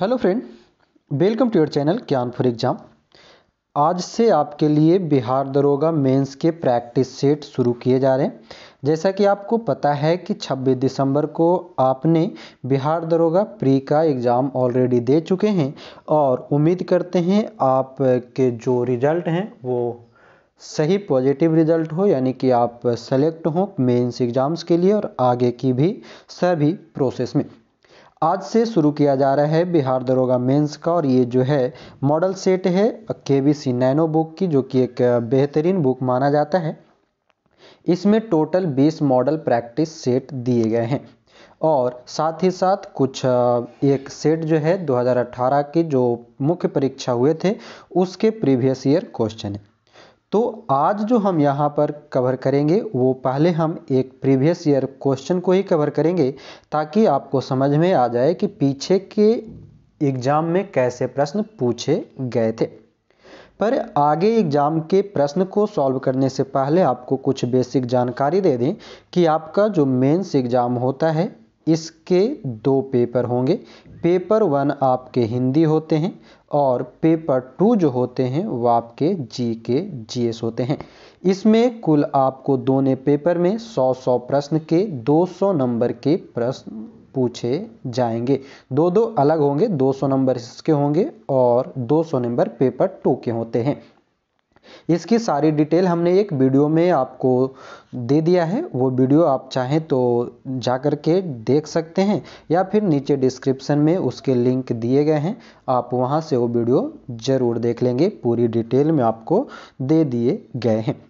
hello friend welcome to your channel Gyan for exam आज से आपके लिए बिहार दरोगा मेंस के प्रैक्टिस सेट शुरू किए जा रहे हैं जैसा कि आपको पता है कि 26 दिसंबर को आपने बिहार दरोगा प्री का एग्ज़ाम ऑलरेडी दे चुके हैं और उम्मीद करते हैं आपके जो रिज़ल्ट हैं वो सही पॉजिटिव रिजल्ट हो यानी कि आप सेलेक्ट हों मेंस एग्ज़ाम्स के लिए और आगे की भी सभी प्रोसेस में आज से शुरू किया जा रहा है बिहार दरोगा मेंस का और ये जो है मॉडल सेट है के वी सी नैनो बुक की जो कि एक बेहतरीन बुक माना जाता है इसमें टोटल 20 मॉडल प्रैक्टिस सेट दिए गए हैं और साथ ही साथ कुछ एक सेट जो है 2018 के जो मुख्य परीक्षा हुए थे उसके प्रीवियस ईयर क्वेश्चन है तो आज जो हम यहाँ पर कवर करेंगे वो पहले हम एक प्रीवियस ईयर क्वेश्चन को ही कवर करेंगे ताकि आपको समझ में आ जाए कि पीछे के एग्ज़ाम में कैसे प्रश्न पूछे गए थे पर आगे एग्ज़ाम के प्रश्न को सॉल्व करने से पहले आपको कुछ बेसिक जानकारी दे दें कि आपका जो मेंस एग्ज़ाम होता है इसके दो पेपर होंगे पेपर वन आपके हिंदी होते हैं और पेपर टू जो होते हैं वो आपके जी के जी एस होते हैं इसमें कुल आपको दोनों पेपर में सौ सौ प्रश्न के दो सौ नंबर के प्रश्न पूछे जाएंगे दो दो अलग होंगे दो सौ नंबर इसके होंगे और दो सौ नंबर पेपर टू के होते हैं इसकी सारी डिटेल हमने एक वीडियो में आपको दे दिया है वो वीडियो आप चाहें तो जा कर के देख सकते हैं या फिर नीचे डिस्क्रिप्शन में उसके लिंक दिए गए हैं आप वहाँ से वो वीडियो ज़रूर देख लेंगे पूरी डिटेल में आपको दे दिए गए हैं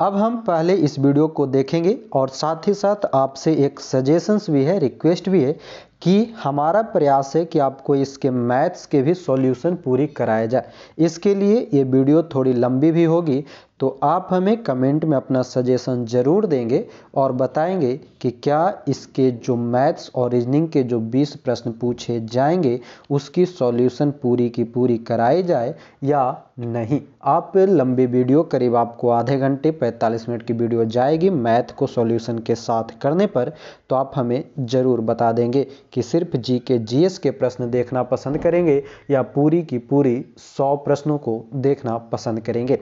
अब हम पहले इस वीडियो को देखेंगे और साथ ही साथ आपसे एक सजेशंस भी है रिक्वेस्ट भी है कि हमारा प्रयास है कि आपको इसके मैथ्स के भी सॉल्यूशन पूरी कराया जाए इसके लिए ये वीडियो थोड़ी लंबी भी होगी तो आप हमें कमेंट में अपना सजेशन ज़रूर देंगे और बताएंगे कि क्या इसके जो मैथ्स और रीजनिंग के जो 20 प्रश्न पूछे जाएंगे उसकी सॉल्यूशन पूरी की पूरी कराई जाए या नहीं आप लंबी वीडियो करीब आपको आधे घंटे 45 मिनट की वीडियो जाएगी मैथ को सॉल्यूशन के साथ करने पर तो आप हमें ज़रूर बता देंगे कि सिर्फ जी के जी के प्रश्न देखना पसंद करेंगे या पूरी की पूरी सौ प्रश्नों को देखना पसंद करेंगे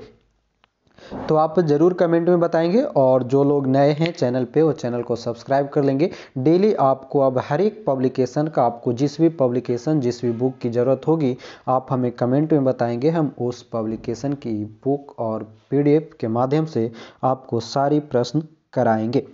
तो आप ज़रूर कमेंट में बताएंगे और जो लोग नए हैं चैनल पे वो चैनल को सब्सक्राइब कर लेंगे डेली आपको अब हर एक पब्लिकेशन का आपको जिस भी पब्लिकेशन जिस भी बुक की ज़रूरत होगी आप हमें कमेंट में बताएंगे हम उस पब्लिकेशन की बुक और पीडीएफ के माध्यम से आपको सारी प्रश्न कराएंगे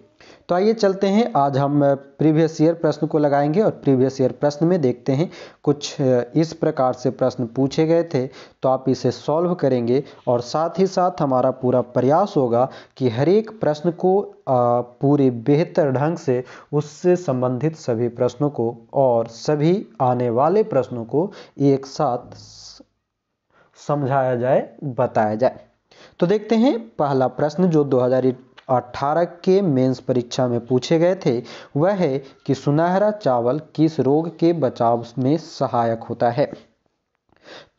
तो आइए चलते हैं आज हम प्रीवियस ईयर प्रश्न को लगाएंगे और प्रीवियस ईयर प्रश्न में देखते हैं कुछ इस प्रकार से प्रश्न पूछे गए थे तो आप इसे सॉल्व करेंगे और साथ ही साथ हमारा पूरा प्रयास होगा कि हर एक प्रश्न को पूरे बेहतर ढंग से उससे संबंधित सभी प्रश्नों को और सभी आने वाले प्रश्नों को एक साथ समझाया जाए बताया जाए तो देखते हैं पहला प्रश्न जो दो 2018 के मेंस परीक्षा में पूछे गए थे वह है कि सुनहरा चावल किस रोग के बचाव में सहायक होता है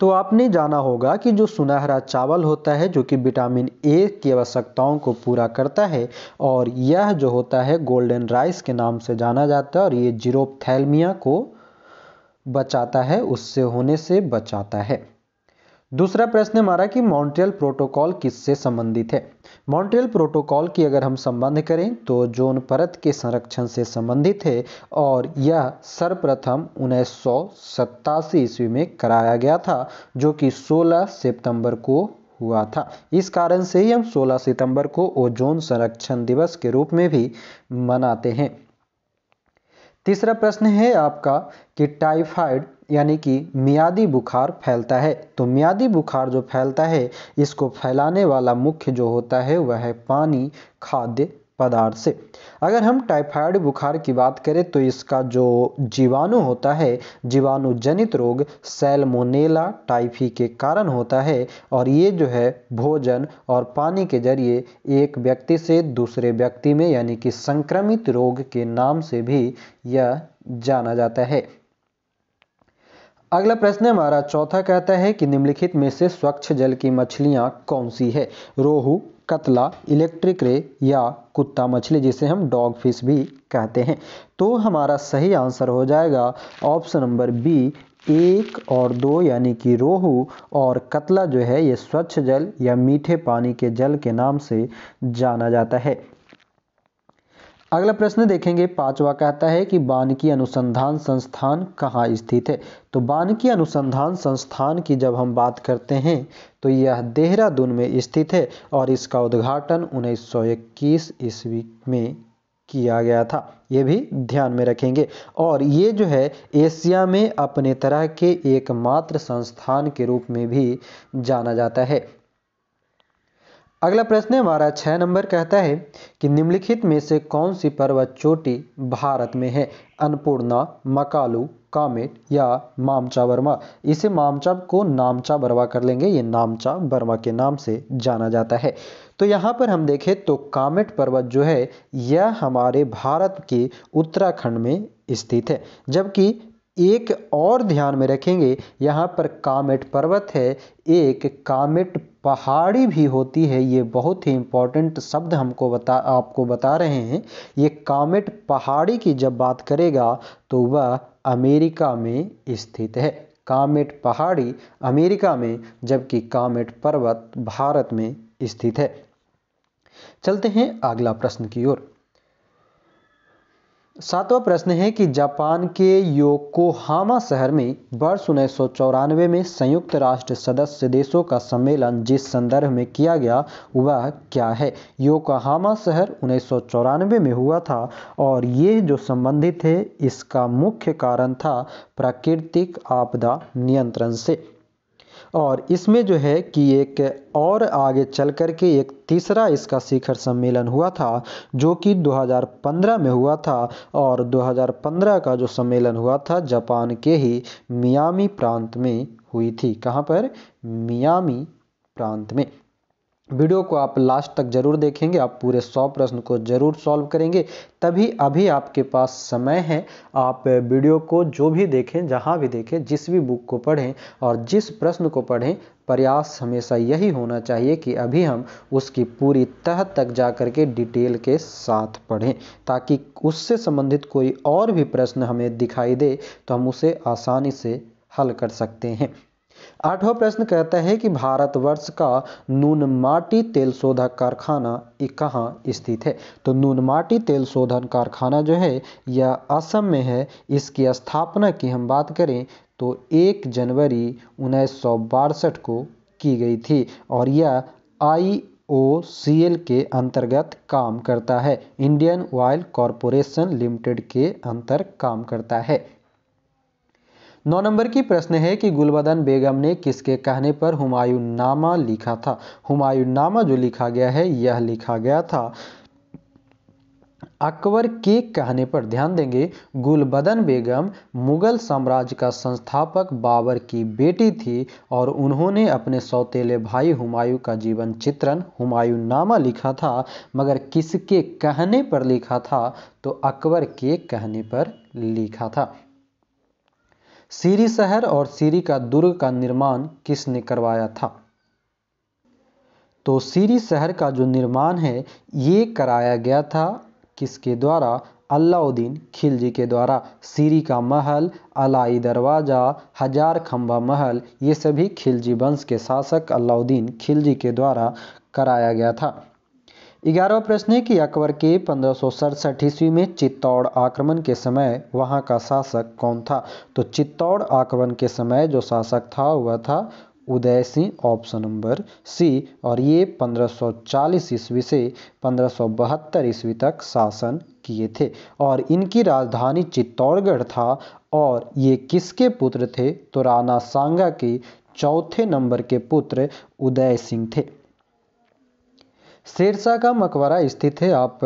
तो आपने जाना होगा कि जो सुनहरा चावल होता है जो कि विटामिन ए की आवश्यकताओं को पूरा करता है और यह जो होता है गोल्डन राइस के नाम से जाना जाता है और ये जीरोपथैलमिया को बचाता है उससे होने से बचाता है दूसरा प्रश्न हमारा कि मॉन्ट्रियल प्रोटोकॉल किससे संबंधित है मॉन्ट्रियल प्रोटोकॉल की अगर हम संबंध करें तो जोन परत के संरक्षण से संबंधित है और यह सर्वप्रथम उन्नीस सौ ईस्वी में कराया गया था जो कि 16 सितंबर को हुआ था इस कारण से ही हम 16 सितंबर को ओजोन संरक्षण दिवस के रूप में भी मनाते हैं तीसरा प्रश्न है आपका कि टाइफाइड यानी कि मियादी बुखार फैलता है तो मियादी बुखार जो फैलता है इसको फैलाने वाला मुख्य जो होता है वह है पानी खाद्य पदार्थ से अगर हम टाइफाइड बुखार की बात करें तो इसका जो जीवाणु होता है जीवाणु जनित रोग सेलमोनेला टाइफी के कारण होता है और ये जो है भोजन और पानी के जरिए एक व्यक्ति से दूसरे व्यक्ति में यानी कि संक्रमित रोग के नाम से भी यह जाना जाता है अगला प्रश्न हमारा चौथा कहता है कि निम्नलिखित में से स्वच्छ जल की मछलियाँ कौन सी है रोहू कतला इलेक्ट्रिक रे या कुत्ता मछली जिसे हम डॉग फिश भी कहते हैं तो हमारा सही आंसर हो जाएगा ऑप्शन नंबर बी एक और दो यानी कि रोहू और कतला जो है ये स्वच्छ जल या मीठे पानी के जल के नाम से जाना जाता है अगला प्रश्न देखेंगे पांचवा कहता है कि बानकी अनुसंधान संस्थान कहाँ स्थित है तो बानकी अनुसंधान संस्थान की जब हम बात करते हैं तो यह देहरादून में स्थित है और इसका उद्घाटन 1921 ईस्वी में किया गया था ये भी ध्यान में रखेंगे और ये जो है एशिया में अपने तरह के एकमात्र संस्थान के रूप में भी जाना जाता है अगला प्रश्न हमारा छः नंबर कहता है कि निम्नलिखित में से कौन सी पर्वत चोटी भारत में है अन्नपूर्णा मकालू कामेट या मामचा वर्मा इसे मामचा को नामचा वर्मा कर लेंगे ये नामचा वर्मा के नाम से जाना जाता है तो यहाँ पर हम देखें तो कामेट पर्वत जो है यह हमारे भारत के उत्तराखंड में स्थित है जबकि एक और ध्यान में रखेंगे यहाँ पर कामेट पर्वत है एक कामेट पहाड़ी भी होती है ये बहुत ही इम्पॉर्टेंट शब्द हमको बता आपको बता रहे हैं ये कामेट पहाड़ी की जब बात करेगा तो वह अमेरिका में स्थित है कामेट पहाड़ी अमेरिका में जबकि कामेट पर्वत भारत में स्थित है चलते हैं अगला प्रश्न की ओर सातवां प्रश्न है कि जापान के योकोहामा शहर में वर्ष उन्नीस में संयुक्त राष्ट्र सदस्य देशों का सम्मेलन जिस संदर्भ में किया गया वह क्या है योकोहामा शहर उन्नीस में हुआ था और ये जो संबंधित है इसका मुख्य कारण था प्राकृतिक आपदा नियंत्रण से और इसमें जो है कि एक और आगे चल कर के एक तीसरा इसका शिखर सम्मेलन हुआ था जो कि 2015 में हुआ था और 2015 का जो सम्मेलन हुआ था जापान के ही मियामी प्रांत में हुई थी कहाँ पर मियामी प्रांत में वीडियो को आप लास्ट तक जरूर देखेंगे आप पूरे सौ प्रश्न को जरूर सॉल्व करेंगे तभी अभी आपके पास समय है आप वीडियो को जो भी देखें जहाँ भी देखें जिस भी बुक को पढ़ें और जिस प्रश्न को पढ़ें प्रयास हमेशा यही होना चाहिए कि अभी हम उसकी पूरी तह तक जा कर के डिटेल के साथ पढ़ें ताकि उससे संबंधित कोई और भी प्रश्न हमें दिखाई दे तो हम उसे आसानी से हल कर सकते हैं आठवां प्रश्न कहता है कि भारतवर्ष का नूनमाटी तेल शोधक कारखाना कहाँ स्थित है तो नूनमाटी तेल शोधन कारखाना जो है यह असम में है इसकी स्थापना की हम बात करें तो 1 जनवरी उन्नीस को की गई थी और यह आई ओ सी एल के अंतर्गत काम करता है इंडियन ऑयल कॉरपोरेशन लिमिटेड के अंतर काम करता है नौ नंबर की प्रश्न है कि गुलबदन बेगम ने किसके कहने पर हुमायूं नामा लिखा था हुमायूं नामा जो लिखा गया है यह लिखा गया था अकबर के कहने पर ध्यान देंगे गुलबदन बेगम मुगल साम्राज्य का संस्थापक बाबर की बेटी थी और उन्होंने अपने सौतेले भाई हुमायूं का जीवन चित्रण हुमायूं नामा लिखा था मगर किसके कहने पर लिखा था तो अकबर के कहने पर लिखा था सीरी शहर और सीरी का दुर्ग का निर्माण किसने करवाया था तो सीरी शहर का जो निर्माण है ये कराया गया था किसके द्वारा अलाउद्दीन खिलजी के द्वारा सीरी का महल अलाई दरवाज़ा हजार खम्बा महल ये सभी खिलजी वंश के शासक अलाउद्दीन खिलजी के द्वारा कराया गया था ग्यारहवा प्रश्न है कि अकबर के पंद्रह ईस्वी में चित्तौड़ आक्रमण के समय वहाँ का शासक कौन था तो चित्तौड़ आक्रमण के समय जो शासक था वह था Uday Singh option number C और ये 1540 ईस्वी से 1572 ईस्वी तक शासन किए थे और इनकी राजधानी चित्तौड़गढ़ था और ये किसके पुत्र थे तो राणा सांगा के चौथे नंबर के पुत्र उदय सिंह थे शेरशाह का मकबरा स्थित है आप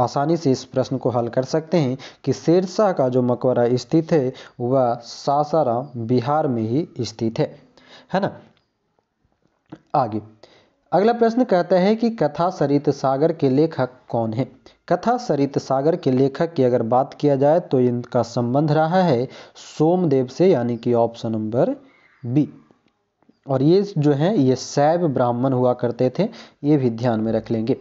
आसानी से इस प्रश्न को हल कर सकते हैं कि शेरशाह का जो मकबरा स्थित है वह सासाराम बिहार में ही स्थित है है ना आगे अगला प्रश्न कहता है कि कथा सरित सागर के लेखक कौन है कथा सरित सागर के लेखक की अगर बात किया जाए तो इनका संबंध रहा है सोमदेव से यानी कि ऑप्शन नंबर बी और ये जो है ये सैव ब्राह्मण हुआ करते थे ये भी ध्यान में रख लेंगे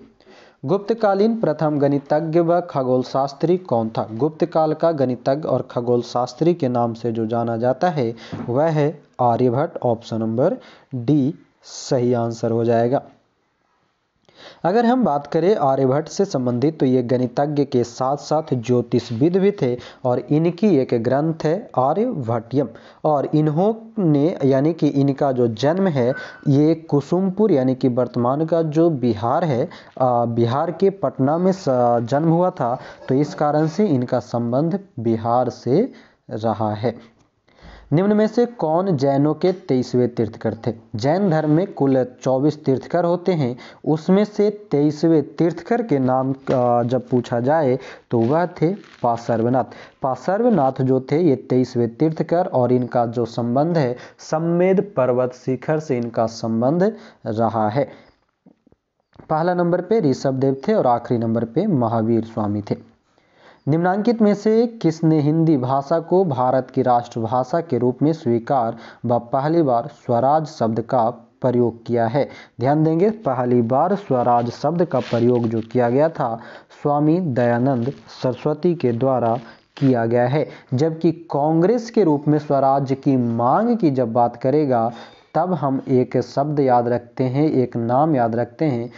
गुप्तकालीन प्रथम गणितज्ञ व खगोल शास्त्री कौन था गुप्त काल का गणितज्ञ और खगोल शास्त्री के नाम से जो जाना जाता है वह है आर्यभट्ट ऑप्शन नंबर डी सही आंसर हो जाएगा अगर हम बात करें आर्यभट्ट से संबंधित तो ये गणितज्ञ के साथ साथ ज्योतिषविद भी थे और इनकी एक ग्रंथ है आर्यभट्टियम और इन्होंने यानी कि इनका जो जन्म है ये कुसुमपुर यानी कि वर्तमान का जो बिहार है बिहार के पटना में जन्म हुआ था तो इस कारण से इनका संबंध बिहार से रहा है निम्न में से कौन जैनों के तेईसवें तीर्थकर थे जैन धर्म में कुल चौबीस तीर्थकर होते हैं उसमें से तेईसवें तीर्थकर के नाम जब पूछा जाए तो वह थे पासर्वनाथ पासर्वनाथ जो थे ये तेईसवें तीर्थकर और इनका जो संबंध है सम्मेद पर्वत शिखर से इनका संबंध रहा है पहला नंबर पे ऋषभदेव थे और आखिरी नंबर पे महावीर स्वामी थे निम्नांकित में से किसने हिंदी भाषा को भारत की राष्ट्रभाषा के रूप में स्वीकार व पहली बार स्वराज शब्द का प्रयोग किया है ध्यान देंगे पहली बार स्वराज शब्द का प्रयोग जो किया गया था स्वामी दयानंद सरस्वती के द्वारा किया गया है जबकि कांग्रेस के रूप में स्वराज की मांग की जब बात करेगा तब हम एक शब्द याद रखते हैं एक नाम याद रखते हैं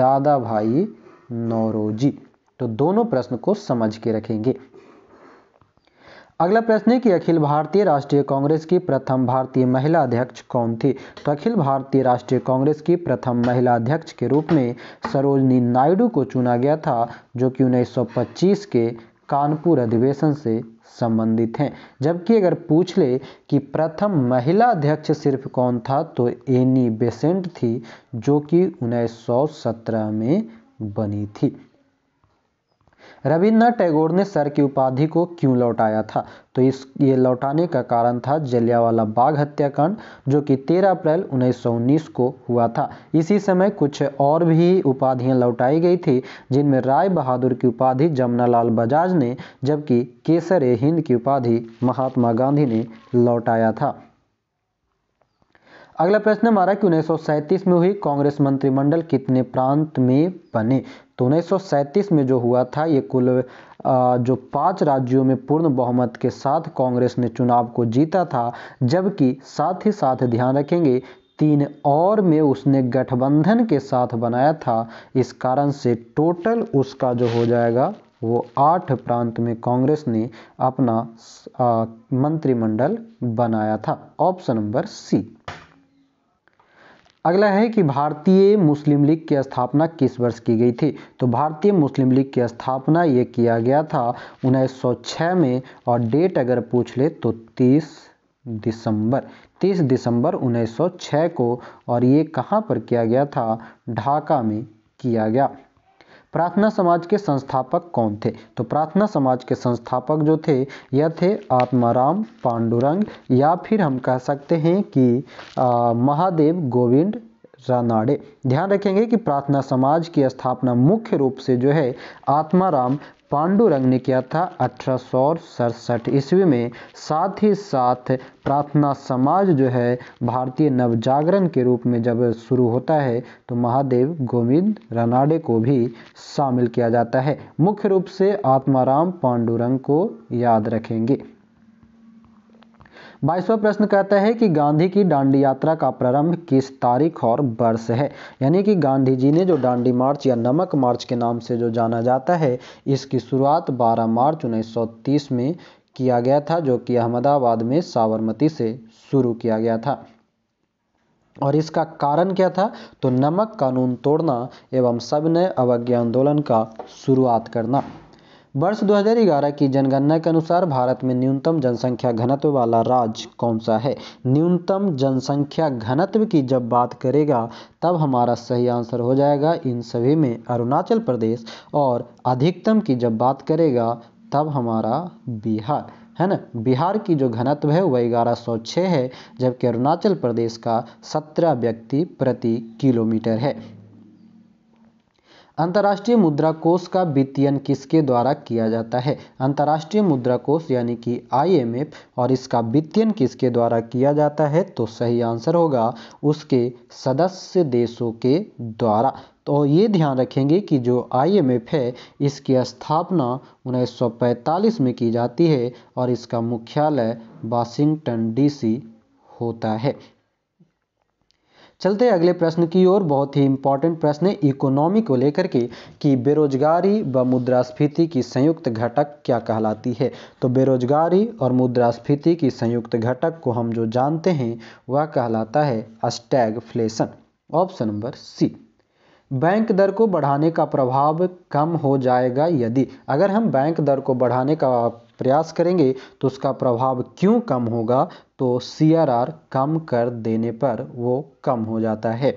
दादा भाई नौरोजी तो दोनों प्रश्न को समझ के रखेंगे अगला प्रश्न है कि अखिल भारतीय राष्ट्रीय कांग्रेस की प्रथम भारतीय महिला अध्यक्ष कौन थी तो अखिल भारतीय राष्ट्रीय कांग्रेस की प्रथम महिला अध्यक्ष के रूप में सरोजनी नायडू को चुना गया था जो कि 1925 के कानपुर अधिवेशन से संबंधित हैं जबकि अगर पूछ ले कि प्रथम महिला अध्यक्ष सिर्फ कौन था तो एनी बेसेंट थी जो कि उन्नीस में बनी थी रविन्द्रनाथ टैगोर ने सर की उपाधि को क्यों लौटाया था तो इस ये लौटाने का कारण था जलियावाला बाग हत्याकांड जो कि 13 अप्रैल 1919 को हुआ था इसी समय कुछ और भी उपाधियां लौटाई गई थी जिनमें राय बहादुर की उपाधि जमुनालाल बजाज ने जबकि केसर ए हिंद की उपाधि महात्मा गांधी ने लौटाया था अगला प्रश्न हमारा कि उन्नीस में हुई कांग्रेस मंत्रिमंडल कितने प्रांत में बने तो उन्नीस में जो हुआ था ये कुल जो पांच राज्यों में पूर्ण बहुमत के साथ कांग्रेस ने चुनाव को जीता था जबकि साथ ही साथ ध्यान रखेंगे तीन और में उसने गठबंधन के साथ बनाया था इस कारण से टोटल उसका जो हो जाएगा वो आठ प्रांत में कांग्रेस ने अपना मंत्रिमंडल बनाया था ऑप्शन नंबर सी अगला है कि भारतीय मुस्लिम लीग की स्थापना किस वर्ष की गई थी तो भारतीय मुस्लिम लीग की स्थापना ये किया गया था 1906 में और डेट अगर पूछ ले तो 30 दिसंबर 30 दिसंबर 1906 को और ये कहाँ पर किया गया था ढाका में किया गया प्रार्थना समाज के संस्थापक कौन थे तो प्रार्थना समाज के संस्थापक जो थे यह थे आत्माराम पांडुरंग या फिर हम कह सकते हैं कि आ, महादेव गोविंद रानाडे ध्यान रखेंगे कि प्रार्थना समाज की स्थापना मुख्य रूप से जो है आत्माराम पांडुरंग ने किया था अठारह ईस्वी में साथ ही साथ प्रार्थना समाज जो है भारतीय नवजागरण के रूप में जब शुरू होता है तो महादेव गोविंद रनाडे को भी शामिल किया जाता है मुख्य रूप से आत्माराम पांडुरंग को याद रखेंगे बाईसवा प्रश्न कहता है कि गांधी की डांडी यात्रा का प्रारंभ किस तारीख और वर्ष है यानी कि गांधी जी ने जो डांडी मार्च या नमक मार्च के नाम से जो जाना जाता है इसकी शुरुआत 12 मार्च 1930 में किया गया था जो कि अहमदाबाद में साबरमती से शुरू किया गया था और इसका कारण क्या था तो नमक कानून तोड़ना एवं सबने अवज्ञा आंदोलन का शुरुआत करना वर्ष 2011 की जनगणना के अनुसार भारत में न्यूनतम जनसंख्या घनत्व वाला राज्य कौन सा है न्यूनतम जनसंख्या घनत्व की जब बात करेगा तब हमारा सही आंसर हो जाएगा इन सभी में अरुणाचल प्रदेश और अधिकतम की जब बात करेगा तब हमारा बिहार है ना बिहार की जो घनत्व है वह ग्यारह सौ छः है जबकि अरुणाचल प्रदेश का सत्रह व्यक्ति प्रति किलोमीटर है अंतर्राष्ट्रीय मुद्रा कोष का वित्तीयन किसके द्वारा किया जाता है अंतर्राष्ट्रीय मुद्रा कोष यानी कि आईएमएफ और इसका वित्तीयन किसके द्वारा किया जाता है तो सही आंसर होगा उसके सदस्य देशों के द्वारा तो ये ध्यान रखेंगे कि जो आईएमएफ है इसकी स्थापना 1945 में की जाती है और इसका मुख्यालय वाशिंगटन डीसी होता है चलते अगले प्रश्न की ओर बहुत ही इंपॉर्टेंट प्रश्न है इकोनॉमी को लेकर के कि बेरोजगारी व मुद्रास्फीति की संयुक्त घटक क्या कहलाती है तो बेरोजगारी और मुद्रास्फीति की संयुक्त घटक को हम जो जानते हैं वह कहलाता है अस्टैग ऑप्शन नंबर सी बैंक दर को बढ़ाने का प्रभाव कम हो जाएगा यदि अगर हम बैंक दर को बढ़ाने का प्रयास करेंगे तो उसका प्रभाव क्यों कम होगा तो सी कम कर देने पर वो कम हो जाता है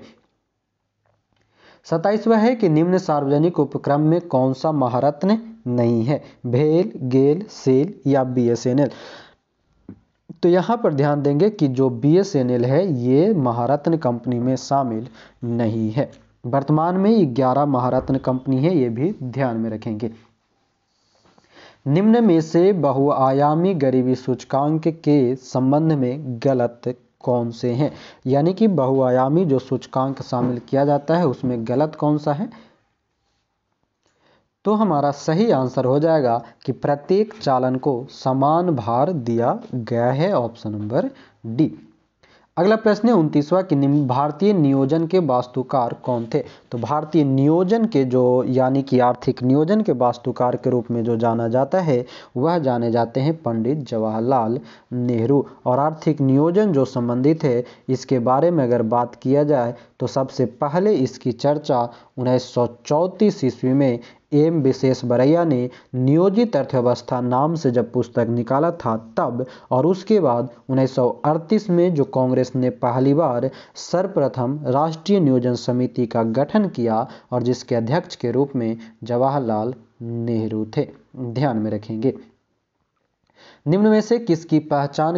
सताइसवा है कि निम्न सार्वजनिक उपक्रम में कौन सा महारत्न नहीं है भेल गेल सेल या एल तो यहाँ पर ध्यान देंगे कि जो एल है ये महारत्न कंपनी में शामिल नहीं है वर्तमान में ये ग्यारह महारत्न कंपनी है ये भी ध्यान में रखेंगे निम्न में से बहुआयामी गरीबी सूचकांक के संबंध में गलत कौन से हैं यानी कि बहुआयामी जो सूचकांक शामिल किया जाता है उसमें गलत कौन सा है तो हमारा सही आंसर हो जाएगा कि प्रत्येक चालन को समान भार दिया गया है ऑप्शन नंबर डी अगला प्रश्न है उनतीसवा कि निम्न भारतीय नियोजन के वास्तुकार कौन थे तो भारतीय नियोजन के जो यानी कि आर्थिक नियोजन के वास्तुकार के रूप में जो जाना जाता है वह जाने जाते हैं पंडित जवाहरलाल नेहरू और आर्थिक नियोजन जो संबंधित है इसके बारे में अगर बात किया जाए तो सबसे पहले इसकी चर्चा उन्नीस ईस्वी में एम बरैया ने नियोजित अर्थव्यवस्था नाम से जब पुस्तक निकाला था तब और उसके बाद 1938 में जो कांग्रेस ने पहली बार सर्वप्रथम राष्ट्रीय नियोजन समिति का गठन किया और जिसके अध्यक्ष के रूप में जवाहरलाल नेहरू थे ध्यान में रखेंगे निम्न में से किसकी पहचान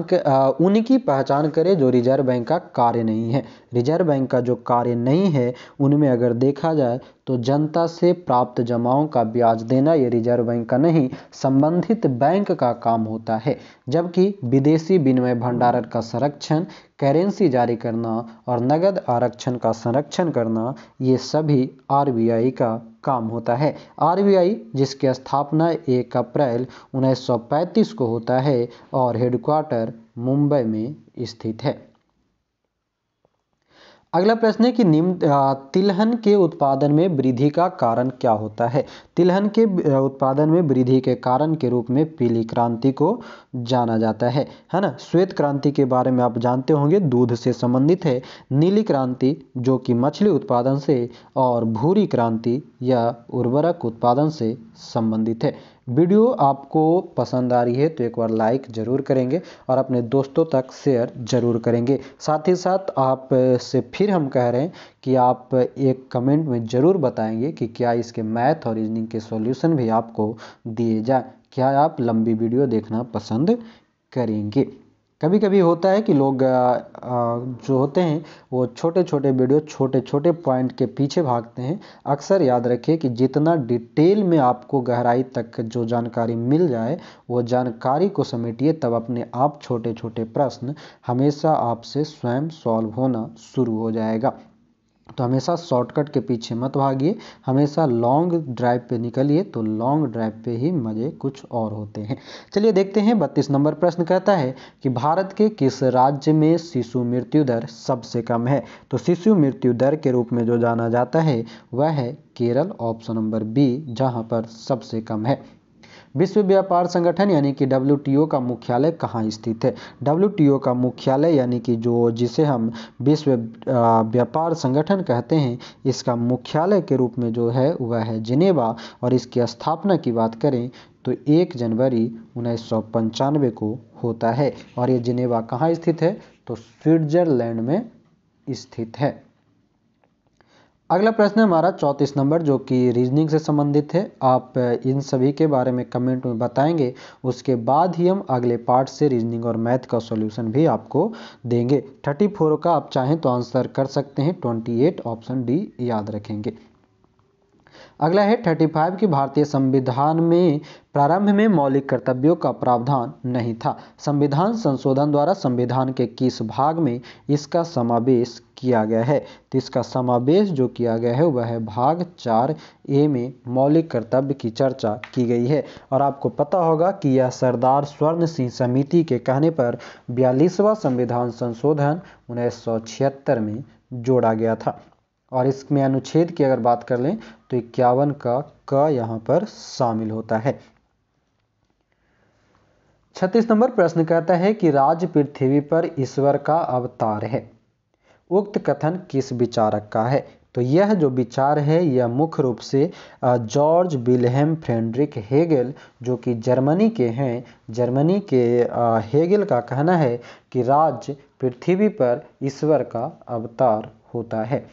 उनकी पहचान करें जो रिजर्व बैंक का कार्य नहीं है रिजर्व बैंक का जो कार्य नहीं है उनमें अगर देखा जाए तो जनता से प्राप्त जमाओं का ब्याज देना ये रिजर्व बैंक का नहीं संबंधित बैंक का काम होता है जबकि विदेशी विनिमय भंडारण का संरक्षण करेंसी जारी करना और नगद आरक्षण का संरक्षण करना ये सभी आर का काम होता है आरबीआई जिसकी स्थापना 1 अप्रैल 1935 को होता है और हेडक्वार्टर मुंबई में स्थित है अगला प्रश्न है कि निम्न तिलहन के उत्पादन में वृद्धि का कारण क्या होता है तिलहन के उत्पादन में वृद्धि के कारण के रूप में पीली क्रांति को जाना जाता है है ना श्वेत क्रांति के बारे में आप जानते होंगे दूध से संबंधित है नीली क्रांति जो कि मछली उत्पादन से और भूरी क्रांति या उर्वरक उत्पादन से संबंधित है वीडियो आपको पसंद आ रही है तो एक बार लाइक ज़रूर करेंगे और अपने दोस्तों तक शेयर ज़रूर करेंगे साथ ही साथ आप से फिर हम कह रहे हैं कि आप एक कमेंट में ज़रूर बताएंगे कि क्या इसके मैथ और रीजनिंग के सॉल्यूशन भी आपको दिए जाए क्या आप लंबी वीडियो देखना पसंद करेंगे कभी कभी होता है कि लोग जो होते हैं वो छोटे छोटे वीडियो छोटे छोटे पॉइंट के पीछे भागते हैं अक्सर याद रखिए कि जितना डिटेल में आपको गहराई तक जो जानकारी मिल जाए वो जानकारी को समेटिए तब अपने आप छोटे छोटे प्रश्न हमेशा आपसे स्वयं सॉल्व होना शुरू हो जाएगा तो हमेशा शॉर्टकट के पीछे मत भागिए हमेशा लॉन्ग ड्राइव पे निकलिए तो लॉन्ग ड्राइव पे ही मज़े कुछ और होते हैं चलिए देखते हैं बत्तीस नंबर प्रश्न कहता है कि भारत के किस राज्य में शिशु मृत्यु दर सबसे कम है तो शिशु मृत्यु दर के रूप में जो जाना जाता है वह है केरल ऑप्शन नंबर बी जहाँ पर सबसे कम है विश्व व्यापार संगठन यानी कि डब्ल्यू का मुख्यालय कहाँ स्थित है डब्ल्यू का मुख्यालय यानी कि जो जिसे हम विश्व व्यापार संगठन कहते हैं इसका मुख्यालय के रूप में जो है वह है जिनेवा और इसकी स्थापना की बात करें तो एक जनवरी उन्नीस को होता है और ये जिनेवा कहाँ स्थित है तो स्विट्जरलैंड में स्थित है अगला प्रश्न है हमारा चौंतीस नंबर जो कि रीजनिंग से संबंधित है आप इन सभी के बारे में कमेंट में बताएंगे उसके बाद ही हम अगले पार्ट से रीजनिंग और मैथ का सॉल्यूशन भी आपको देंगे थर्टी फोर का आप चाहें तो आंसर कर सकते हैं ट्वेंटी एट ऑप्शन डी याद रखेंगे अगला है थर्टी फाइव की भारतीय संविधान में प्रारंभ में मौलिक कर्तव्यों का प्रावधान नहीं था संविधान संशोधन द्वारा संविधान के किस भाग में इसका समावेश किया गया है तो इसका समावेश जो किया गया है वह भाग चार ए में मौलिक कर्तव्य की चर्चा की गई है और आपको पता होगा कि यह सरदार स्वर्ण सिंह समिति के कहने पर बयालीसवां संविधान संशोधन उन्नीस में जोड़ा गया था और इसमें अनुच्छेद की अगर बात कर लें तो इक्यावन का क यहां पर शामिल होता है छत्तीस नंबर प्रश्न कहता है कि राज पृथ्वी पर ईश्वर का अवतार है उक्त कथन किस विचारक का है तो यह जो विचार है यह मुख्य रूप से जॉर्ज विलहेम फ्रेंड्रिक हेगल जो कि जर्मनी के हैं जर्मनी के हेगल का कहना है कि राज्य पृथ्वी पर ईश्वर का अवतार होता है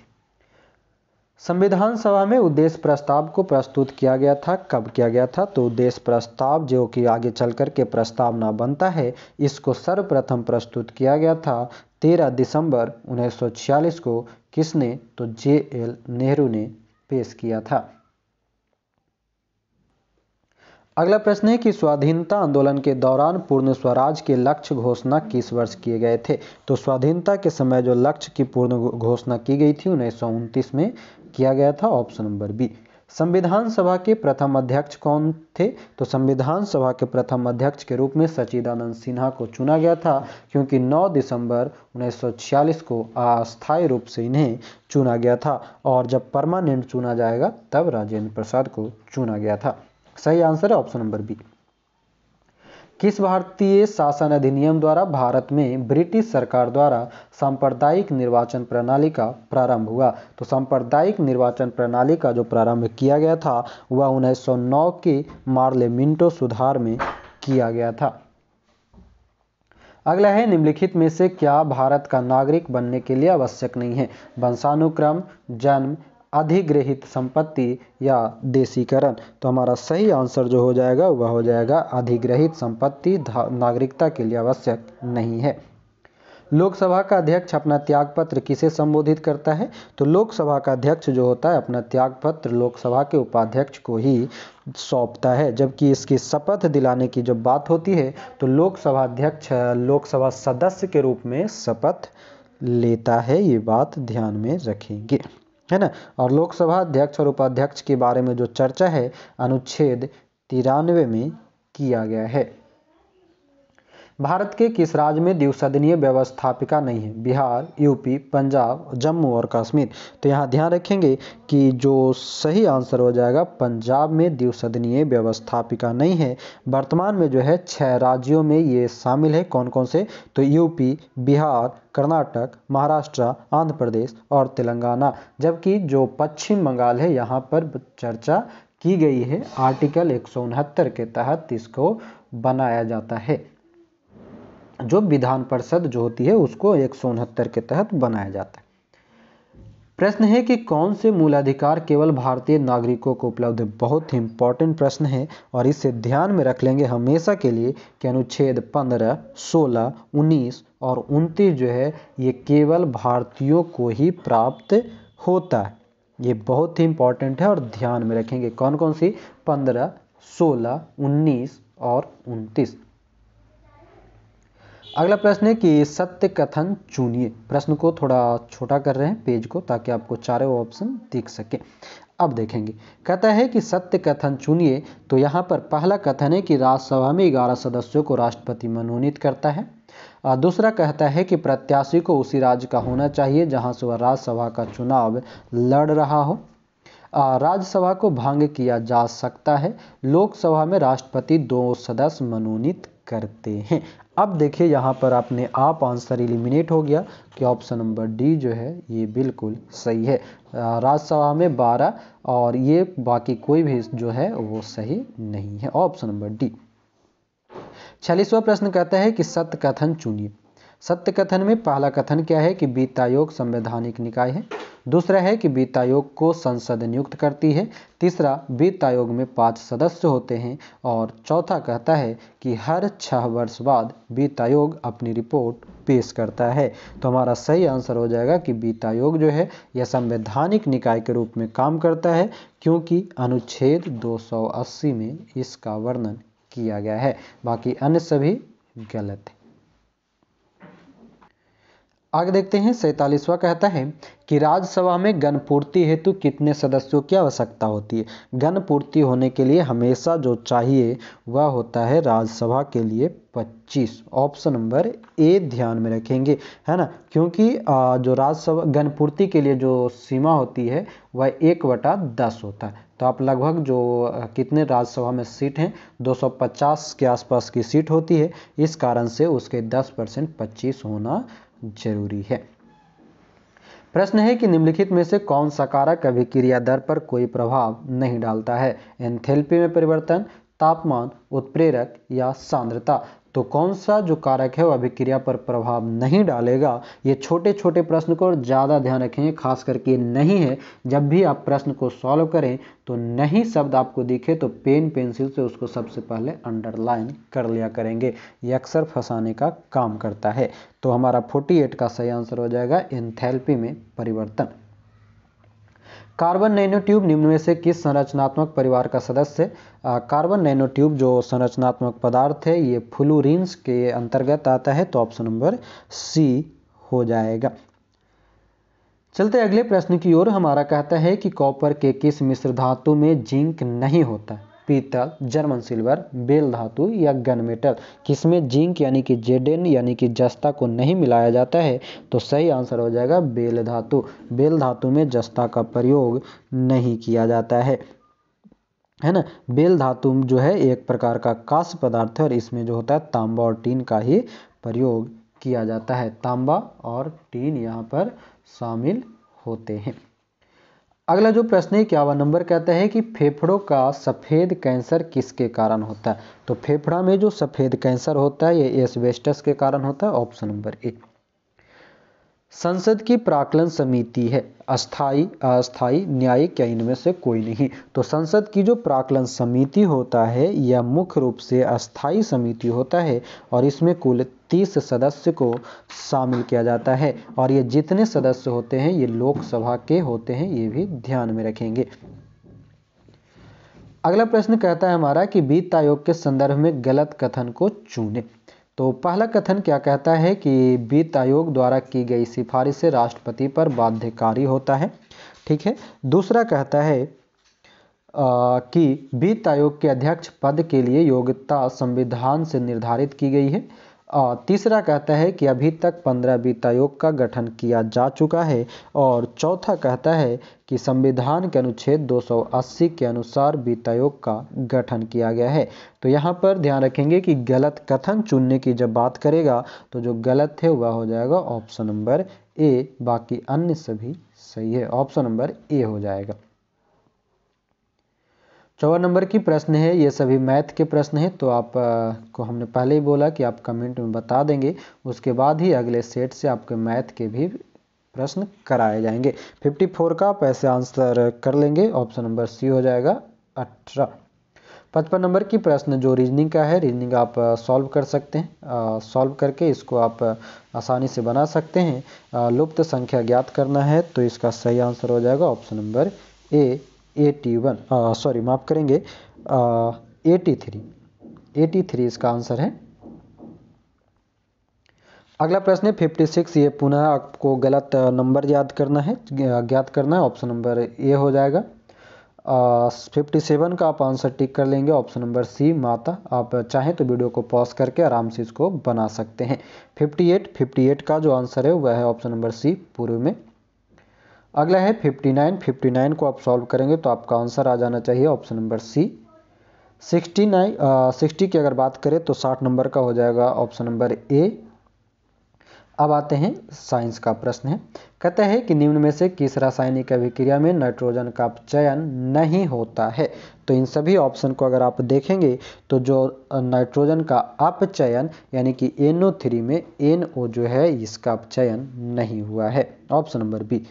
संविधान सभा में उद्देश्य प्रस्ताव को प्रस्तुत किया गया था कब किया गया था तो उद्देश्य प्रस्ताव जो कि आगे चल कर के प्रस्तावना बनता है इसको सर्वप्रथम प्रस्तुत किया गया था 13 दिसंबर 1946 को किसने तो जे एल नेहरू ने पेश किया था अगला प्रश्न है कि स्वाधीनता आंदोलन के दौरान पूर्ण स्वराज के लक्ष्य घोषणा किस वर्ष किए गए थे तो स्वाधीनता के समय जो लक्ष्य की पूर्ण घोषणा की गई थी उन्नीस में किया गया था ऑप्शन नंबर बी संविधान सभा के प्रथम अध्यक्ष कौन थे तो संविधान सभा के प्रथम अध्यक्ष के रूप में सचिदानंद सिन्हा को चुना गया था क्योंकि 9 दिसंबर 1946 को अस्थायी रूप से इन्हें चुना गया था और जब परमानेंट चुना जाएगा तब राजेंद्र प्रसाद को चुना गया था सही आंसर है ऑप्शन नंबर बी किस भारतीय शासन अधिनियम द्वारा भारत में ब्रिटिश सरकार द्वारा सांप्रदायिक निर्वाचन प्रणाली का प्रारंभ हुआ तो सांप्रदायिक निर्वाचन प्रणाली का जो प्रारंभ किया गया था वह 1909 के मार्लेमिंटो सुधार में किया गया था अगला है निम्नलिखित में से क्या भारत का नागरिक बनने के लिए आवश्यक नहीं है वंशानुक्रम जन्म अधिग्रहित संपत्ति या देशीकरण तो हमारा सही आंसर जो हो जाएगा वह हो जाएगा अधिग्रहित संपत्ति नागरिकता के लिए आवश्यक नहीं है लोकसभा का अध्यक्ष अपना त्यागपत्र किसे संबोधित करता है तो लोकसभा का अध्यक्ष जो होता है अपना त्यागपत्र लोकसभा के उपाध्यक्ष को ही सौंपता है जबकि इसकी शपथ दिलाने की जब बात होती है तो लोकसभा अध्यक्ष लोकसभा सदस्य के रूप में शपथ लेता है ये बात ध्यान में रखेंगे है ना और लोकसभा अध्यक्ष और उपाध्यक्ष के बारे में जो चर्चा है अनुच्छेद तिरानवे में किया गया है भारत के किस राज्य में द्विसदनीय व्यवस्थापिका नहीं है बिहार यूपी पंजाब जम्मू और कश्मीर तो यहाँ ध्यान रखेंगे कि जो सही आंसर हो जाएगा पंजाब में द्विसदनीय व्यवस्थापिका नहीं है वर्तमान में जो है छह राज्यों में ये शामिल है कौन कौन से तो यूपी बिहार कर्नाटक महाराष्ट्र आंध्र प्रदेश और तेलंगाना जबकि जो पश्चिम बंगाल है यहाँ पर चर्चा की गई है आर्टिकल एक के तहत इसको बनाया जाता है जो विधान परिषद जो होती है उसको एक के तहत बनाया जाता है प्रश्न है कि कौन से मूलाधिकार केवल भारतीय नागरिकों को उपलब्ध है बहुत ही इंपॉर्टेंट प्रश्न है और इसे ध्यान में रख लेंगे हमेशा के लिए कि अनुच्छेद 15, 16, 19 और 29 जो है ये केवल भारतीयों को ही प्राप्त होता है ये बहुत ही इंपॉर्टेंट है और ध्यान में रखेंगे कौन कौन सी 15, 16, 19 और 29 अगला प्रश्न है कि सत्य कथन चुनिए प्रश्न को थोड़ा छोटा कर रहे हैं पेज को ताकि आपको चारों ऑप्शन दिख सके अब देखेंगे कहता है कि सत्य कथन चुनिए तो यहाँ पर पहला कथन है कि राज्यसभा में ग्यारह सदस्यों को राष्ट्रपति मनोनीत करता है दूसरा कहता है कि प्रत्याशी को उसी राज्य का होना चाहिए जहाँ से वह राज्यसभा का चुनाव लड़ रहा हो राज्यसभा को भंग किया जा सकता है लोकसभा में राष्ट्रपति दो सदस्य मनोनीत करते हैं अब देखिए यहाँ पर आपने आप आंसर एलिमिनेट हो गया कि ऑप्शन नंबर डी जो है ये बिल्कुल सही है राज्यसभा में 12 और ये बाकी कोई भी जो है वो सही नहीं है ऑप्शन नंबर डी छियालीसवा प्रश्न कहता है कि सत्य कथन चुनिए सत्य कथन में पहला कथन क्या है कि वित्त आयोग संवैधानिक निकाय है दूसरा है कि वित्त आयोग को संसद नियुक्त करती है तीसरा वित्त आयोग में पाँच सदस्य होते हैं और चौथा कहता है कि हर छः वर्ष बाद वित्त आयोग अपनी रिपोर्ट पेश करता है तो हमारा सही आंसर हो जाएगा कि वित्त आयोग जो है यह संवैधानिक निकाय के रूप में काम करता है क्योंकि अनुच्छेद 280 में इसका वर्णन किया गया है बाकी अन्य सभी गलत है आगे देखते हैं सैतालीसवा कहता है कि राज्यसभा में गणपूर्ति हेतु कितने सदस्यों की आवश्यकता होती है गणपूर्ति होने के लिए हमेशा जो चाहिए वह होता है राज्यसभा के लिए 25 ऑप्शन नंबर ए ध्यान में रखेंगे है ना क्योंकि जो राज्यसभा गणपूर्ति के लिए जो सीमा होती है वह एक बटा दस होता है तो आप लगभग जो कितने राज्यसभा में सीट हैं 250 के आसपास की सीट होती है इस कारण से उसके 10 परसेंट पच्चीस होना जरूरी है प्रश्न है कि निम्नलिखित में से कौन सा कारक अभिक्रिया दर पर कोई प्रभाव नहीं डालता है एंथेल्पी में परिवर्तन तापमान उत्प्रेरक या सांद्रता तो कौन सा जो कारक है वह अभिक्रिया पर प्रभाव नहीं डालेगा ये छोटे छोटे प्रश्न को ज़्यादा ध्यान रखेंगे खास करके नहीं है जब भी आप प्रश्न को सॉल्व करें तो नहीं शब्द आपको दिखे तो पेन पेंसिल से उसको सबसे पहले अंडरलाइन कर लिया करेंगे ये अक्सर फंसाने का काम करता है तो हमारा 48 का सही आंसर हो जाएगा एंथैल्पी में परिवर्तन कार्बन नैनोट्यूब निम्न में से किस संरचनात्मक परिवार का सदस्य कार्बन कार्बन नैनोट्यूब जो संरचनात्मक पदार्थ है ये फ्लोरिन्स के अंतर्गत आता है तो ऑप्शन नंबर सी हो जाएगा चलते अगले प्रश्न की ओर हमारा कहता है कि कॉपर के किस मिश्र धातु में जिंक नहीं होता पीतल जर्मन सिल्वर बेल धातु या गन मेटल किसमें जिंक यानी कि जेडेन यानी कि जस्ता को नहीं मिलाया जाता है तो सही आंसर हो जाएगा बेल धातु बेल धातु में जस्ता का प्रयोग नहीं किया जाता है है ना बेल धातु जो है एक प्रकार का काश पदार्थ है और इसमें जो होता है तांबा और टीन का ही प्रयोग किया जाता है तांबा और टीन यहाँ पर शामिल होते हैं अगला जो प्रश्न है इक्यावन नंबर कहता है कि फेफड़ों का सफ़ेद कैंसर किसके कारण होता है तो फेफड़ा में जो सफ़ेद कैंसर होता है ये एसबेस्टस के कारण होता है ऑप्शन नंबर ए संसद की प्राकलन समिति है अस्थाई अस्थाई न्यायिक या इनमें से कोई नहीं तो संसद की जो प्राकलन समिति होता है यह मुख्य रूप से अस्थाई समिति होता है और इसमें कुल तीस सदस्य को शामिल किया जाता है और ये जितने सदस्य होते हैं ये लोकसभा के होते हैं ये भी ध्यान में रखेंगे अगला प्रश्न कहता है हमारा कि वित्त आयोग के संदर्भ में गलत कथन को चुने तो पहला कथन क्या कहता है कि वित्त आयोग द्वारा की गई सिफारिश से राष्ट्रपति पर बाध्यकारी होता है ठीक है दूसरा कहता है आ, कि वित्त आयोग के अध्यक्ष पद के लिए योग्यता संविधान से निर्धारित की गई है और तीसरा कहता है कि अभी तक पंद्रह वित्त आयोग का गठन किया जा चुका है और चौथा कहता है कि संविधान के अनुच्छेद 280 के अनुसार वित्त आयोग का गठन किया गया है तो यहाँ पर ध्यान रखेंगे कि गलत कथन चुनने की जब बात करेगा तो जो गलत है वह हो जाएगा ऑप्शन नंबर ए बाकी अन्य सभी सही है ऑप्शन नंबर ए हो जाएगा चौवन नंबर की प्रश्न है ये सभी मैथ के प्रश्न हैं तो आप आ, को हमने पहले ही बोला कि आप कमेंट में बता देंगे उसके बाद ही अगले सेट से आपके मैथ के भी प्रश्न कराए जाएंगे 54 का आप ऐसे आंसर कर लेंगे ऑप्शन नंबर सी हो जाएगा अठारह पचपन नंबर की प्रश्न जो रीजनिंग का है रीजनिंग आप सॉल्व कर सकते हैं सॉल्व करके इसको आप आसानी से बना सकते हैं लुप्त संख्या ज्ञात करना है तो इसका सही आंसर हो जाएगा option number A eighty one sorry माफ़ करेंगे एटी थ्री एटी थ्री इसका आंसर है अगला प्रश्न है फिफ्टी सिक्स ये पुनः आपको गलत नंबर uh, याद करना है uh, ज्ञात करना है ऑप्शन नंबर ए हो जाएगा फिफ्टी uh, सेवन का आप आंसर टिक कर लेंगे ऑप्शन नंबर सी माता आप चाहें तो वीडियो को पॉज करके आराम से इसको बना सकते हैं फिफ्टी एट फिफ्टी एट का जो आंसर है वह है ऑप्शन नंबर सी पूर्व में अगला है 59 59 को आप सॉल्व करेंगे तो आपका आंसर आ जाना चाहिए ऑप्शन नंबर सी 69 सिक्सटी की अगर बात करें तो 60 नंबर का हो जाएगा ऑप्शन नंबर ए अब आते हैं साइंस का प्रश्न है कहते है कि निम्न में से किस रासायनिक अभिक्रिया में नाइट्रोजन का चयन नहीं होता है तो इन सभी ऑप्शन को अगर आप देखेंगे तो जो नाइट्रोजन का अपचयन यानी कि एन में NO जो है इसका अपचयन नहीं हुआ है option number B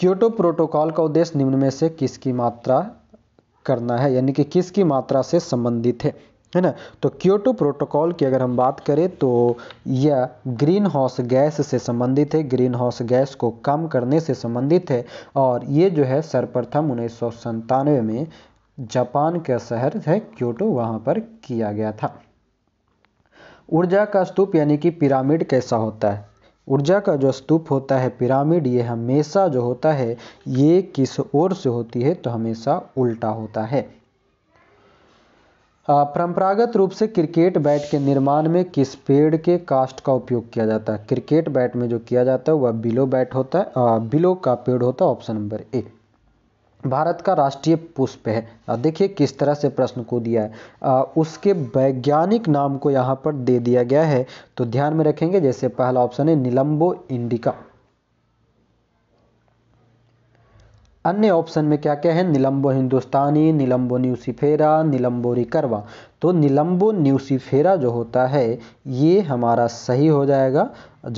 Kyoto protocol का उद्देश्य निम्न में से किसकी मात्रा करना है यानी कि किसकी मात्रा से संबंधित है है ना तो क्योटो प्रोटोकॉल की अगर हम बात करें तो यह ग्रीन हाउस गैस से संबंधित है ग्रीन हाउस गैस को कम करने से संबंधित है और ये जो है सर्वप्रथम उन्नीस में जापान का शहर है क्योटो वहाँ पर किया गया था ऊर्जा का स्तूप यानी कि पिरामिड कैसा होता है ऊर्जा का जो स्तूप होता है पिरामिड ये हमेशा जो होता है ये किस ओर से होती है तो हमेशा उल्टा होता है परंपरागत रूप से क्रिकेट बैट के निर्माण में किस पेड़ के कास्ट का उपयोग किया जाता है क्रिकेट बैट में जो किया जाता है वह बिलो बैट होता है बिलो का पेड़ होता है ऑप्शन नंबर ए भारत का राष्ट्रीय पुष्प है देखिए किस तरह से प्रश्न को दिया है आ, उसके वैज्ञानिक नाम को यहाँ पर दे दिया गया है तो ध्यान में रखेंगे जैसे पहला ऑप्शन है नीलम्बो इंडिका अन्य ऑप्शन में क्या क्या है निलंबो हिंदुस्तानी निलंबो न्यूसीफेरा निलंबो रिकरवा तो निलंबो न्यूसीफेरा जो होता है ये हमारा सही हो जाएगा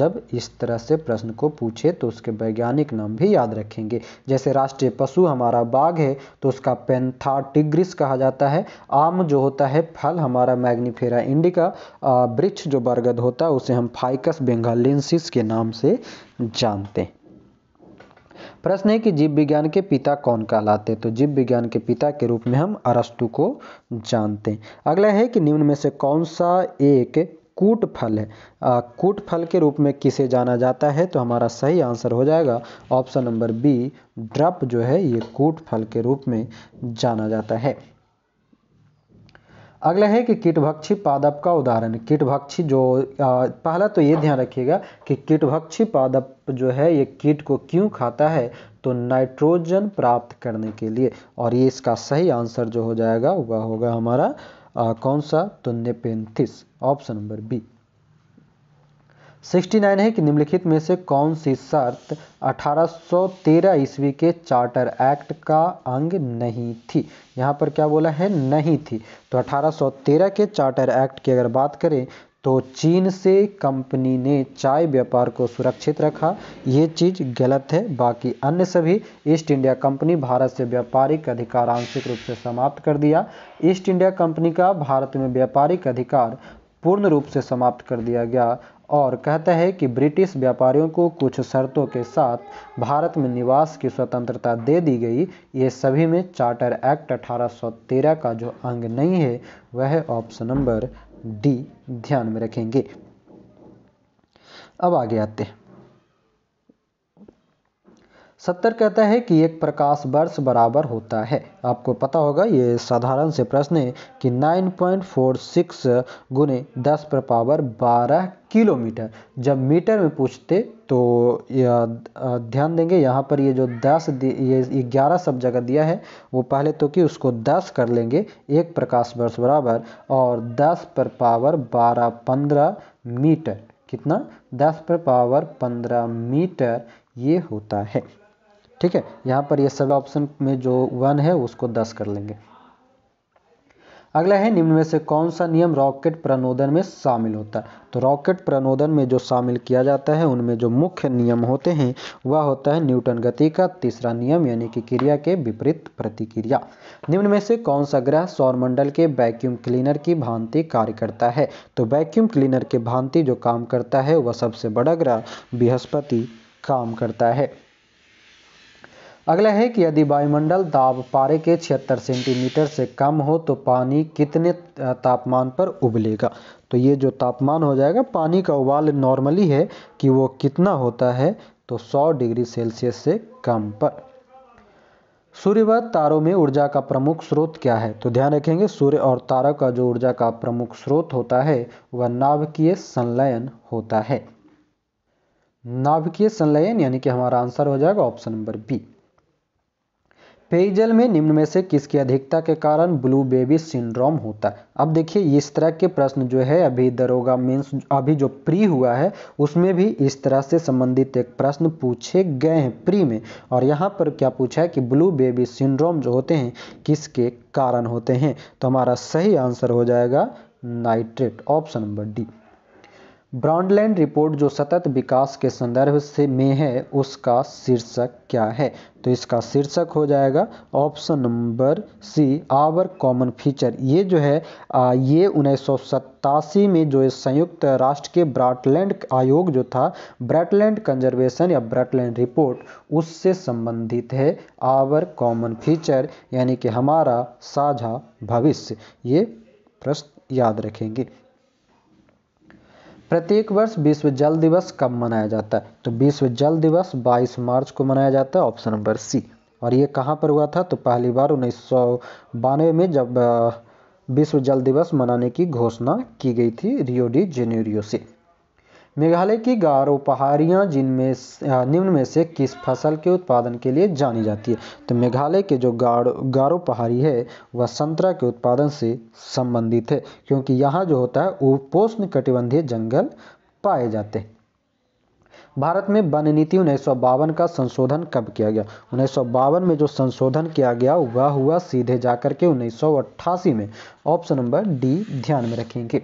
जब इस तरह से प्रश्न को पूछे तो उसके वैज्ञानिक नाम भी याद रखेंगे जैसे राष्ट्रीय पशु हमारा बाघ है तो उसका पेंथा टिग्रिस कहा जाता है आम जो होता है फल हमारा मैग्नीफेरा इंडिका वृक्ष जो बरगद होता है उसे हम फाइकस बेंगालेंसिस के नाम से जानते हैं प्रश्न है कि जीव विज्ञान के पिता कौन कहलाते तो जीव विज्ञान के पिता के रूप में हम अरस्तु को जानते हैं अगला है कि निम्न में से कौन सा एक कूट फल है आ, कूट फल के रूप में किसे जाना जाता है तो हमारा सही आंसर हो जाएगा ऑप्शन नंबर बी ड्रप जो है ये कूट फल के रूप में जाना जाता है अगला है कि कीटभक्षी पादप का उदाहरण कीटभक्षी जो आ, पहला तो ये ध्यान रखिएगा कि कीटभक्षी पादप जो है ये कीट को क्यों खाता है तो नाइट्रोजन प्राप्त करने के लिए और ये इसका सही आंसर जो हो जाएगा वह होगा हमारा आ, कौन सा तो नेपेंथिस ऑप्शन नंबर बी 69 है कि निम्नलिखित में से कौन सी शर्त 1813 ईस्वी के चार्टर एक्ट का अंग नहीं थी यहाँ पर क्या बोला है नहीं थी तो 1813 के चार्टर एक्ट की अगर बात करें तो चीन से कंपनी ने चाय व्यापार को सुरक्षित रखा ये चीज़ गलत है बाकी अन्य सभी ईस्ट इंडिया कंपनी भारत से व्यापारिक अधिकार आंशिक रूप से समाप्त कर दिया ईस्ट इंडिया कंपनी का भारत में व्यापारिक अधिकार पूर्ण रूप से समाप्त कर दिया गया और कहता है कि ब्रिटिश व्यापारियों को कुछ शर्तों के साथ भारत में निवास की स्वतंत्रता दे दी गई ये सभी में चार्टर एक्ट 1813 का जो अंग नहीं है वह ऑप्शन नंबर डी ध्यान में रखेंगे अब आगे आते हैं सत्तर कहता है कि एक प्रकाश वर्ष बराबर होता है आपको पता होगा ये साधारण से प्रश्न है कि 9.46 पॉइंट फोर सिक्स गुने दस पर पावर बारह किलोमीटर जब मीटर में पूछते तो ध्यान देंगे यहाँ पर ये जो दस ये ग्यारह सब जगह दिया है वो पहले तो कि उसको दस कर लेंगे एक प्रकाश वर्ष बराबर और दस पर पावर बारह पंद्रह मीटर कितना दस पर पावर पंद्रह मीटर ये होता है ठीक है यहाँ पर ये सब ऑप्शन में जो वन है उसको दस कर लेंगे अगला है निम्न में से कौन सा नियम रॉकेट प्रणोदन में शामिल होता है तो रॉकेट प्रणोदन में जो शामिल किया जाता है उनमें जो मुख्य नियम होते हैं वह होता है न्यूटन गति का तीसरा नियम यानी कि क्रिया के विपरीत प्रतिक्रिया निम्न में से कौन सा ग्रह सौरमंडल के वैक्यूम क्लीनर की भांति कार्य करता है तो वैक्यूम क्लीनर के भांति जो काम करता है वह सबसे बड़ा ग्रह बृहस्पति काम करता है अगला है कि यदि वायुमंडल दाब पारे के छिहत्तर सेंटीमीटर से कम हो तो पानी कितने तापमान पर उबलेगा तो ये जो तापमान हो जाएगा पानी का उबाल नॉर्मली है कि वो कितना होता है तो 100 डिग्री सेल्सियस से कम पर सूर्य व तारों में ऊर्जा का प्रमुख स्रोत क्या है तो ध्यान रखेंगे सूर्य और तारों का जो ऊर्जा का प्रमुख स्रोत होता है वह नाभकीय संलयन होता है नाभकीय संलयन यानी कि हमारा आंसर हो जाएगा ऑप्शन नंबर बी पेयजल में निम्न में से किसकी अधिकता के कारण ब्लू बेबी सिंड्रोम होता है अब देखिए इस तरह के प्रश्न जो है अभी दरोगा मीन्स अभी जो प्री हुआ है उसमें भी इस तरह से संबंधित एक प्रश्न पूछे गए हैं प्री में और यहाँ पर क्या पूछा है कि ब्लू बेबी सिंड्रोम जो होते हैं किसके कारण होते हैं तो हमारा सही आंसर हो जाएगा nitrate option number D Brundtland report जो सतत विकास के संदर्भ से में है उसका शीर्षक क्या है तो इसका शीर्षक हो जाएगा option number C our common feature ये जो है आ, ये उन्नीस में जो संयुक्त राष्ट्र के ब्राटलैंड आयोग जो था ब्रैटलैंड कंजर्वेशन या ब्रैटलैंड रिपोर्ट उससे संबंधित है आवर कॉमन फीचर यानी कि हमारा साझा भविष्य ये प्रश्न याद रखेंगे प्रत्येक वर्ष विश्व जल दिवस कब मनाया जाता है तो विश्व जल दिवस 22 मार्च को मनाया जाता है ऑप्शन नंबर सी और ये कहाँ पर हुआ था तो पहली बार उन्नीस में जब विश्व जल दिवस मनाने की घोषणा की गई थी रियो डी जेनेरियो से मेघालय की गारो पहाड़ियाँ जिनमें निम्न में से किस फसल के उत्पादन के लिए जानी जाती है तो मेघालय के जो गाड़ो गारो पहाड़ी है वह संतरा के उत्पादन से संबंधित है क्योंकि यहाँ जो होता है उपोष्ण कटिबंधीय जंगल पाए जाते हैं भारत में वन नीति उन्नीस का संशोधन कब किया गया उन्नीस में जो संशोधन किया गया वह हुआ सीधे जाकर के उन्नीस में ऑप्शन नंबर डी ध्यान में रखेंगे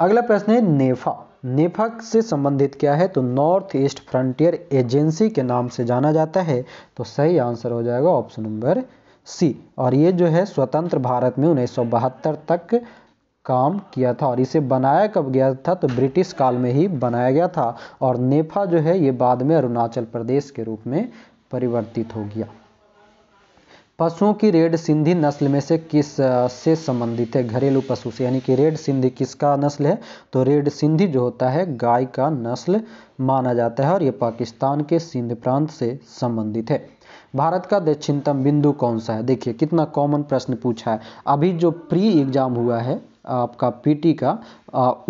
अगला प्रश्न है नेफा नेफक से संबंधित क्या है तो नॉर्थ ईस्ट फ्रंटियर एजेंसी के नाम से जाना जाता है तो सही आंसर हो जाएगा ऑप्शन नंबर सी और ये जो है स्वतंत्र भारत में उन्नीस तक काम किया था और इसे बनाया कब गया था तो ब्रिटिश काल में ही बनाया गया था और नेफा जो है ये बाद में अरुणाचल प्रदेश के रूप में परिवर्तित हो गया पशुओं की रेड सिंधी नस्ल में से किस से संबंधित है घरेलू पशु से यानी कि रेड सिंधी किसका नस्ल है तो रेड सिंधी जो होता है गाय का नस्ल माना जाता है और ये पाकिस्तान के सिंध प्रांत से संबंधित है भारत का दक्षिणतम बिंदु कौन सा है देखिए कितना कॉमन प्रश्न पूछा है अभी जो प्री एग्जाम हुआ है आपका पीटी का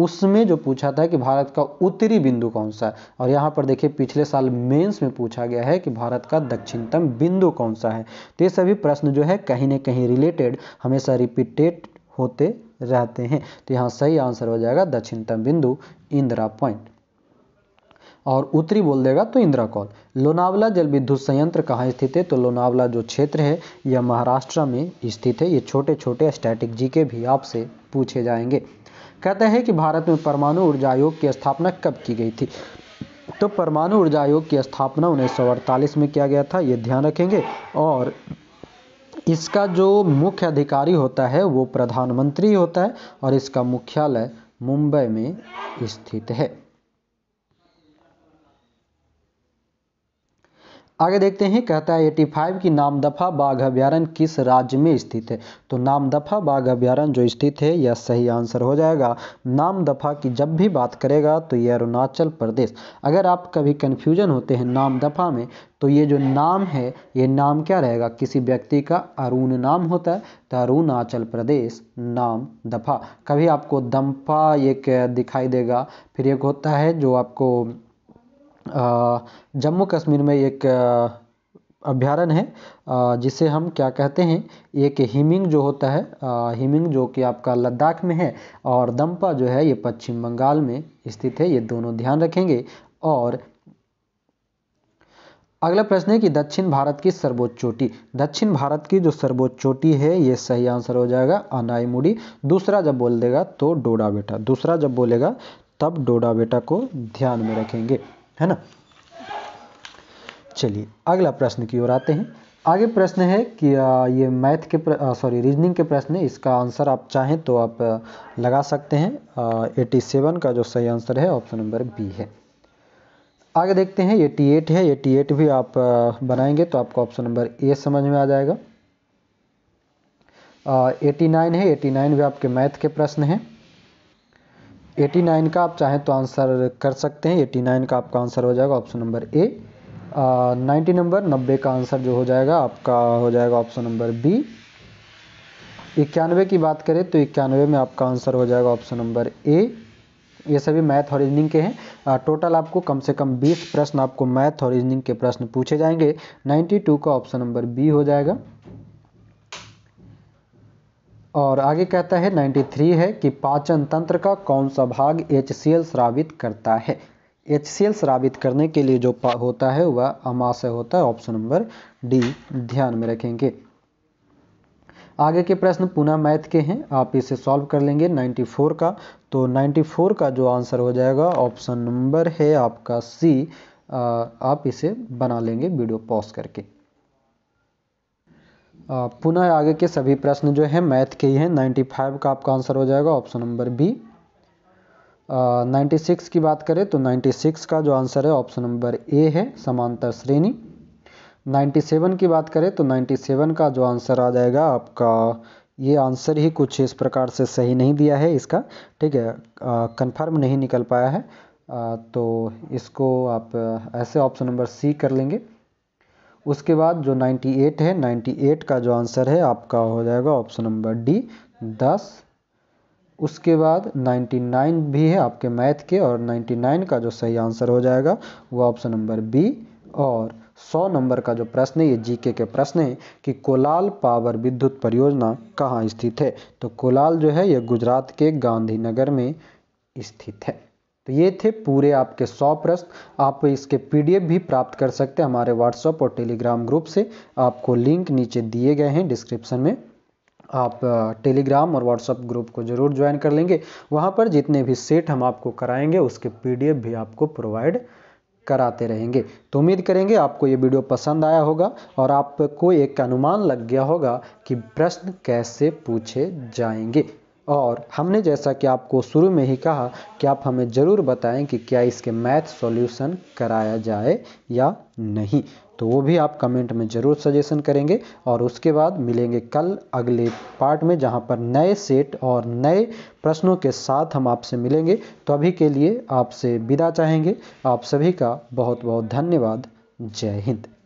उसमें जो पूछा था कि भारत का उत्तरी बिंदु कौन सा है और यहाँ पर देखिए पिछले साल मेंस में पूछा गया है कि भारत का दक्षिणतम बिंदु कौन सा है तो ये सभी प्रश्न जो है कहीं ना कहीं रिलेटेड हमेशा रिपीटेड होते रहते हैं तो यहाँ सही आंसर हो जाएगा दक्षिणतम बिंदु इंदिरा पॉइंट और उत्तरी बोल देगा तो इंदिरा कॉल लोनावला जल विद्युत संयंत्र कहाँ स्थित है तो लोनावला जो क्षेत्र है यह महाराष्ट्र में स्थित है ये छोटे छोटे स्टैटिक जी के भी आपसे पूछे जाएंगे कहते हैं कि भारत में परमाणु ऊर्जा आयोग की स्थापना कब की गई थी तो परमाणु ऊर्जा आयोग की स्थापना उन्नीस में किया गया था ये ध्यान रखेंगे और इसका जो मुख्य अधिकारी होता है वो प्रधानमंत्री होता है और इसका मुख्यालय मुंबई में स्थित है आगे देखते हैं कहता है 85 कि नामदफा बाघ अभ्यारण किस राज्य में स्थित है तो नामदफा बाघ अभ्यारण जो स्थित है यह सही आंसर हो जाएगा नामदफा की जब भी बात करेगा तो यह अरुणाचल प्रदेश अगर आप कभी कन्फ्यूजन होते हैं नामदफा में तो ये जो नाम है ये नाम क्या रहेगा किसी व्यक्ति का अरुण नाम होता है तो अरुणाचल प्रदेश नाम दफा कभी आपको दम्पा एक दिखाई देगा फिर एक होता है जो आपको जम्मू कश्मीर में एक अभ्यारण है जिसे हम क्या कहते हैं एक हिमिंग जो होता है हिमिंग जो कि आपका लद्दाख में है और दम्पा जो है ये पश्चिम बंगाल में स्थित है ये दोनों ध्यान रखेंगे और अगला प्रश्न है कि दक्षिण भारत की सर्वोच्च चोटी दक्षिण भारत की जो सर्वोच्च चोटी है ये सही आंसर हो जाएगा अनाई मुड़ी दूसरा जब बोल देगा तो डोडा बेटा दूसरा जब बोलेगा तब डोडा बेटा को ध्यान में रखेंगे है ना चलिए अगला प्रश्न की ओर आते हैं आगे प्रश्न है कि ये मैथ के सॉरी रीजनिंग के प्रश्न है इसका आंसर आप चाहें तो आप लगा सकते हैं एटी सेवन का जो सही आंसर है ऑप्शन नंबर बी है आगे देखते हैं एटी एट है एटी एट भी आप बनाएंगे तो आपको ऑप्शन नंबर ए समझ में आ जाएगा एटी नाइन है एटी नाइन भी आपके मैथ के प्रश्न हैं एटी नाइन का आप चाहें तो आंसर कर सकते हैं एटी नाइन का आपका आंसर हो जाएगा option number A ninety number नब्बे का आंसर जो हो जाएगा आपका हो जाएगा ऑप्शन नंबर बी इक्यानवे की बात करें तो इक्यानवे में आपका आंसर हो जाएगा ऑप्शन नंबर ए ये सभी मैथ और रीजनिंग के हैं टोटल आपको कम से कम 20 प्रश्न आपको मैथ और रीजनिंग के प्रश्न पूछे जाएंगे 92 का ऑप्शन नंबर बी हो जाएगा और आगे कहता है 93 है कि पाचन तंत्र का कौन सा भाग एच स्रावित करता है एच स्रावित करने के लिए जो होता है वह अमाशय होता है ऑप्शन नंबर डी ध्यान में रखेंगे आगे के प्रश्न पुनः मैथ के हैं आप इसे सॉल्व कर लेंगे 94 का तो 94 का जो आंसर हो जाएगा ऑप्शन नंबर है आपका सी आप इसे बना लेंगे वीडियो पॉज करके पुनः आगे के सभी प्रश्न जो है मैथ के ही हैं 95 का आपका आंसर हो जाएगा option number B ninety six की बात करें तो नाइन्टी सिक्स का जो आंसर है ऑप्शन नंबर ए है समांतर श्रेणी नाइन्टी सेवन की बात करें तो नाइन्टी सेवन का जो आंसर आ जाएगा आपका ये आंसर ही कुछ इस प्रकार से सही नहीं दिया है इसका ठीक है कंफर्म नहीं निकल पाया है आ, तो इसको आप ऐसे ऑप्शन नंबर सी कर लेंगे उसके बाद जो 98 है 98 का जो आंसर है आपका हो जाएगा ऑप्शन नंबर डी 10 उसके बाद 99 भी है आपके मैथ के और 99 का जो सही आंसर हो जाएगा वो ऑप्शन नंबर बी और 100 नंबर का जो प्रश्न है ये जीके के प्रश्न है कि कोलाल पावर विद्युत परियोजना कहाँ स्थित है तो कोलाल जो है ये गुजरात के गांधीनगर में स्थित है तो ये थे पूरे आपके सौ प्रश्न आप इसके पीडीएफ भी प्राप्त कर सकते हैं हमारे व्हाट्सअप और टेलीग्राम ग्रुप से आपको लिंक नीचे दिए गए हैं डिस्क्रिप्सन में आप टेलीग्राम और व्हाट्सएप ग्रुप को ज़रूर ज्वाइन कर लेंगे वहाँ पर जितने भी सेट हम आपको कराएंगे उसके पीडीएफ भी आपको प्रोवाइड कराते रहेंगे तो उम्मीद करेंगे आपको ये वीडियो पसंद आया होगा और आपको एक अनुमान लग गया होगा कि प्रश्न कैसे पूछे जाएंगे और हमने जैसा कि आपको शुरू में ही कहा कि आप हमें ज़रूर बताएं कि क्या इसके मैथ सॉल्यूशन कराया जाए या नहीं तो वो भी आप कमेंट में ज़रूर सजेशन करेंगे और उसके बाद मिलेंगे कल अगले पार्ट में जहाँ पर नए सेट और नए प्रश्नों के साथ हम आपसे मिलेंगे तो अभी के लिए आपसे विदा चाहेंगे आप सभी का बहुत बहुत धन्यवाद जय हिंद